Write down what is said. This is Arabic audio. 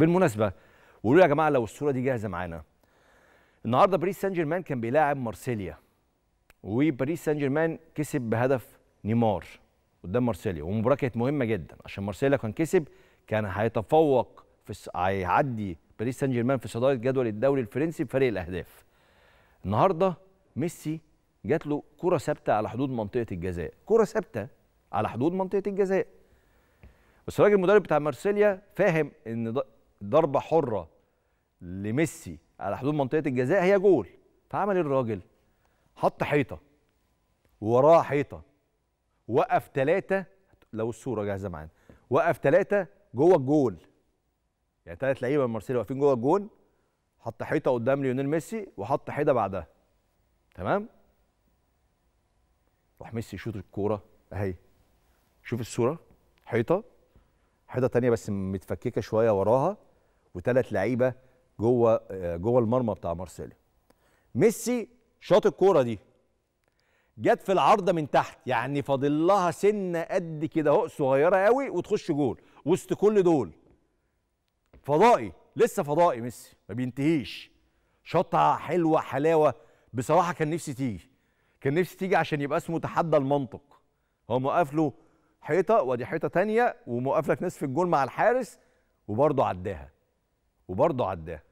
بالمناسبه قولوا يا جماعه لو الصوره دي جاهزه معانا النهارده باريس سان جيرمان كان بيلاعب مارسيليا وباريس سان جيرمان كسب بهدف نيمار قدام مارسيليا والمباراه كانت مهمه جدا عشان مارسيليا كان كسب كان هيتفوق في هيعدي باريس سان جيرمان في صداره جدول الدوري الفرنسي بفريق الاهداف النهارده ميسي جات له كره ثابته على حدود منطقه الجزاء كره ثابته على حدود منطقه الجزاء بس الراجل المدرب بتاع مارسيليا فاهم ان ضربه حره لميسي على حدود منطقه الجزاء هي جول فعمل ايه الراجل؟ حط حيطه وراه حيطه وقف ثلاثه لو الصوره جاهزه معانا وقف ثلاثه جوه الجول يعني ثلاث لعيبه من مارسيليا واقفين جوه الجول حط حيطه قدام ليونيل ميسي وحط حيطه بعدها تمام راح ميسي يشوط الكوره اهي شوف الصوره حيطه حيطه تانية بس متفككه شويه وراها وثلاث لعيبه جوه آه، جوه المرمى بتاع مارسيليا ميسي شاط الكوره دي جت في العارضه من تحت يعني فاضل لها سنه قد كده اهو صغيره قوي وتخش جول وسط كل دول فضائي لسه فضائي ميسي ما بينتهيش شاطها حلوه حلاوه بصراحه كان نفسي تيجي كان نفسي تيجي عشان يبقى اسمه تحدى المنطق هو موقف له حيطه وادي حيطه ثانيه وموقف لك نصف الجول مع الحارس وبرضه عداها وبرضه عداه